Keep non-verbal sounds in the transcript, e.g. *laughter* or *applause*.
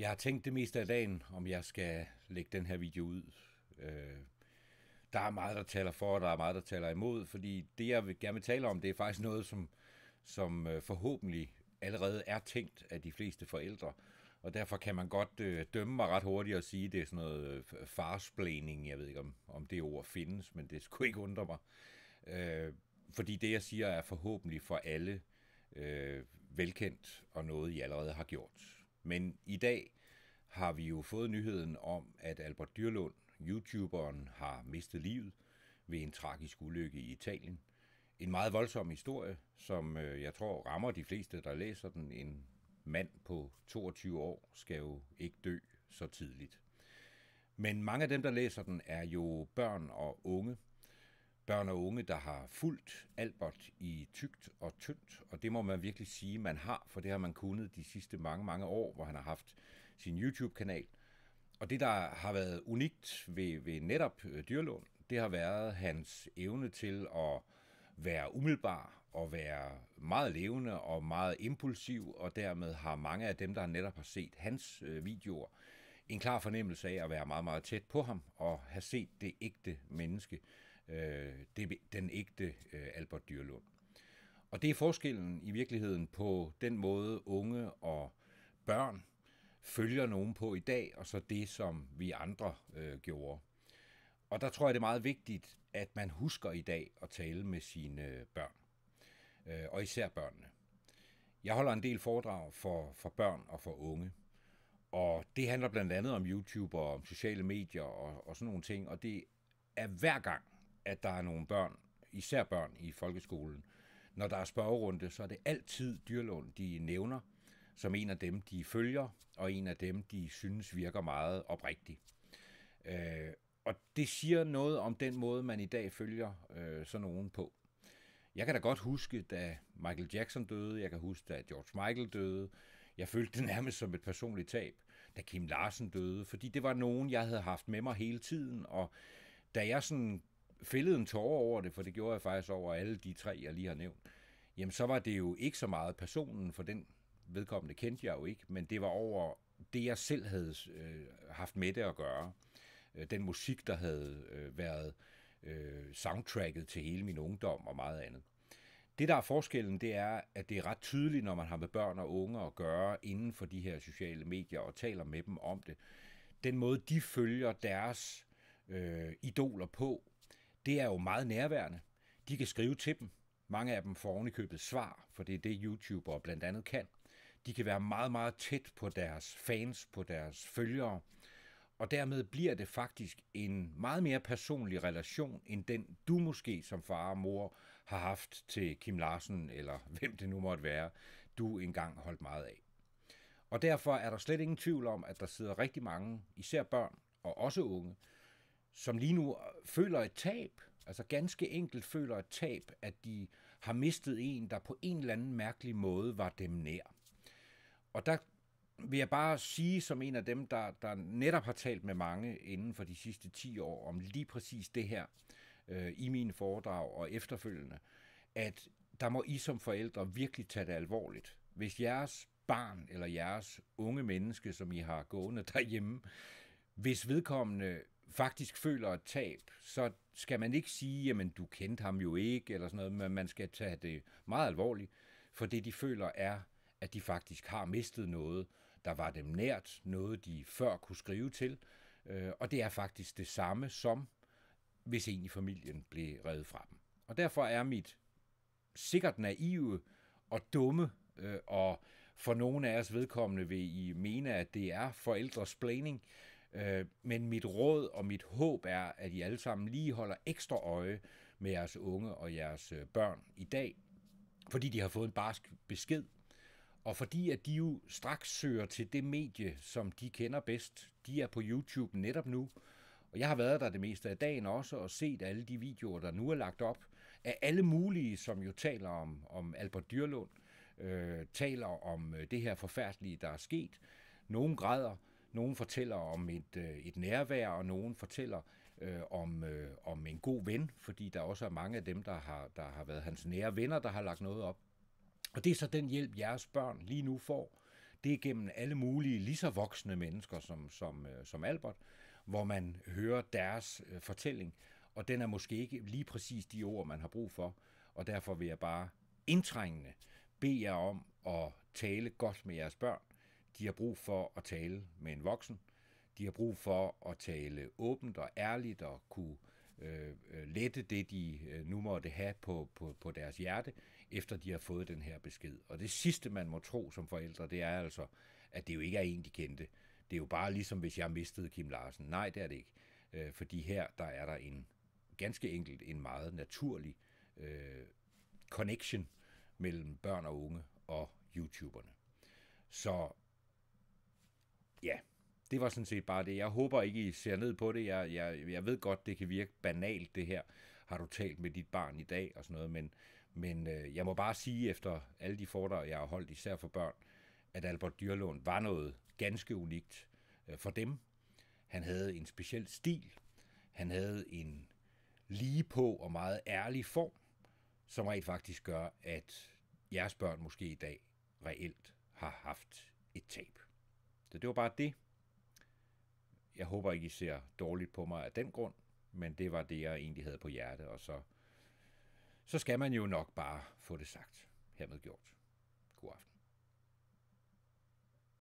Jeg har tænkt det meste af dagen, om jeg skal lægge den her video ud. Øh, der er meget, der taler for, og der er meget, der taler imod, fordi det, jeg vil gerne vil tale om, det er faktisk noget, som, som øh, forhåbentlig allerede er tænkt af de fleste forældre. Og derfor kan man godt øh, dømme mig ret hurtigt og sige, at det er sådan noget øh, farsplaning. Jeg ved ikke, om, om det ord findes, men det skulle ikke undre mig. Øh, fordi det, jeg siger, er forhåbentlig for alle øh, velkendt og noget, I allerede har gjort. Men i dag har vi jo fået nyheden om, at Albert Dyrlund, YouTuberen, har mistet livet ved en tragisk ulykke i Italien. En meget voldsom historie, som øh, jeg tror rammer de fleste, der læser den. En mand på 22 år skal jo ikke dø så tidligt. Men mange af dem, der læser den, er jo børn og unge, børn og unge, der har fulgt Albert i tygt og tyndt, og det må man virkelig sige, man har, for det har man kunnet de sidste mange, mange år, hvor han har haft sin YouTube-kanal. Og det, der har været unikt ved, ved netop øh, Dyrlund, det har været hans evne til at være umiddelbar og være meget levende og meget impulsiv, og dermed har mange af dem, der netop har set hans øh, videoer, en klar fornemmelse af at være meget, meget tæt på ham og have set det ægte menneske øh, det, den ægte øh, Albert Dyrlund. Og det er forskellen i virkeligheden på den måde, unge og børn følger nogen på i dag, og så det, som vi andre øh, gjorde. Og der tror jeg, det er meget vigtigt, at man husker i dag at tale med sine børn, øh, og især børnene. Jeg holder en del foredrag for, for børn og for unge, og det handler blandt andet om YouTube og om sociale medier og, og sådan nogle ting, og det er hver gang, at der er nogle børn, især børn i folkeskolen, når der er spørgerunde, så er det altid dyrlån, de nævner som en af dem, de følger, og en af dem, de synes virker meget oprigtig. Øh, og det siger noget om den måde, man i dag følger øh, sådan nogen på. Jeg kan da godt huske, da Michael Jackson døde, jeg kan huske, da George Michael døde. Jeg følte det *laughs* nærmest som et personligt tab, da Kim Larsen døde, fordi det var nogen, jeg havde haft med mig hele tiden, og da jeg sådan fældede en tårer over det, for det gjorde jeg faktisk over alle de tre, jeg lige har nævnt, jamen så var det jo ikke så meget personen, for den vedkommende kendte jeg jo ikke, men det var over det, jeg selv havde øh, haft med det at gøre. Øh, den musik, der havde øh, været øh, soundtracket til hele min ungdom og meget andet. Det, der er forskellen, det er, at det er ret tydeligt, når man har med børn og unge at gøre inden for de her sociale medier og taler med dem om det. Den måde, de følger deres øh, idoler på, det er jo meget nærværende. De kan skrive til dem. Mange af dem får ovenikøbet svar, for det er det, YouTubere blandt andet kan. De kan være meget, meget tæt på deres fans, på deres følgere, og dermed bliver det faktisk en meget mere personlig relation, end den du måske som far og mor har haft til Kim Larsen, eller *laughs* hvem det nu måtte være, du engang holdt meget af. Og derfor er der slet ingen tvivl om, at der sidder rigtig mange, især børn og også unge, som lige nu øh, føler et tab, altså ganske enkelt føler et tab, at de har mistet en, der på en eller anden mærkelig måde var dem nær. Og der vil jeg bare sige som en af dem, der, der netop har talt med mange inden for de sidste 10 år om lige præcis det her øh, i mine foredrag og efterfølgende, at der må I som forældre virkelig tage det alvorligt. Hvis jeres barn eller jeres unge menneske, som I har gående *laughs* derhjemme, hvis vedkommende faktisk føler et tab, så skal man ikke sige, jamen du kendte ham jo ikke, eller sådan noget, men man skal tage det meget alvorligt, for det de føler er, at de faktisk har mistet noget, der var dem nært, noget de før kunne skrive til, øh, og det er faktisk det samme som, hvis en i familien blev reddet fra dem. Og derfor er mit sikkert naive og dumme, øh, og for nogle af os vedkommende vil I mene, at det er forældres blaming, Øh, men mit råd og mit håb er, at I alle sammen lige holder ekstra øje med jeres unge og jeres øh, børn i dag, fordi de har fået en barsk besked, og fordi at de jo straks søger til det medie, som de kender bedst. De er på YouTube netop nu, og jeg har været der det meste af dagen også og set alle de videoer, der nu er lagt op, af alle mulige, som jo taler om, om Albert Dyrlund, øh, taler om øh, det her forfærdelige, der er sket. Nogle græder, nogen fortæller om et, øh, et nærvær, og nogen fortæller øh, om, øh, om en god ven, fordi der også er mange af dem, der har, der har været hans nære venner, der har lagt noget op. Og det er så den hjælp, jeres børn lige nu får. Det er gennem alle mulige lige så voksne mennesker som, som, øh, som Albert, hvor man hører deres øh, fortælling, og den er måske ikke lige præcis de ord, man har brug for, og derfor vil jeg bare indtrængende bede jer om at tale godt med jeres børn, de har brug for at tale med en voksen. De har brug for at tale åbent og ærligt og kunne øh, øh lette det, de øh, nu måtte have på, på, på deres hjerte, efter de har fået den her besked. Og det sidste, man må tro som forældre, det er altså, at det jo ikke er en, de kendte. Det er jo bare ligesom, hvis jeg mistede Kim Larsen. Nej, det er det ikke. Øh, fordi her, der er der en ganske enkelt en meget naturlig øh, connection mellem børn og unge og YouTuberne. Så ja, det var sådan set bare det. Jeg håber ikke, I ser ned på det. Jeg, jeg, jeg ved godt, det kan virke banalt, det her. Har du talt med dit barn i dag og sådan noget, men, men øh, jeg må bare sige, efter alle de fordrag, jeg har holdt, især for børn, at Albert Dyrlund var noget ganske unikt øh, for dem. Han havde en speciel stil. Han havde en lige på og meget ærlig form, som rent faktisk gør, at jeres børn måske i dag reelt har haft et tab. Så det var bare det. Jeg håber ikke, I ser dårligt på mig af den grund, men det var det, jeg egentlig havde på hjerte, og så, så skal man jo nok bare få det sagt. Hermed gjort. God aften.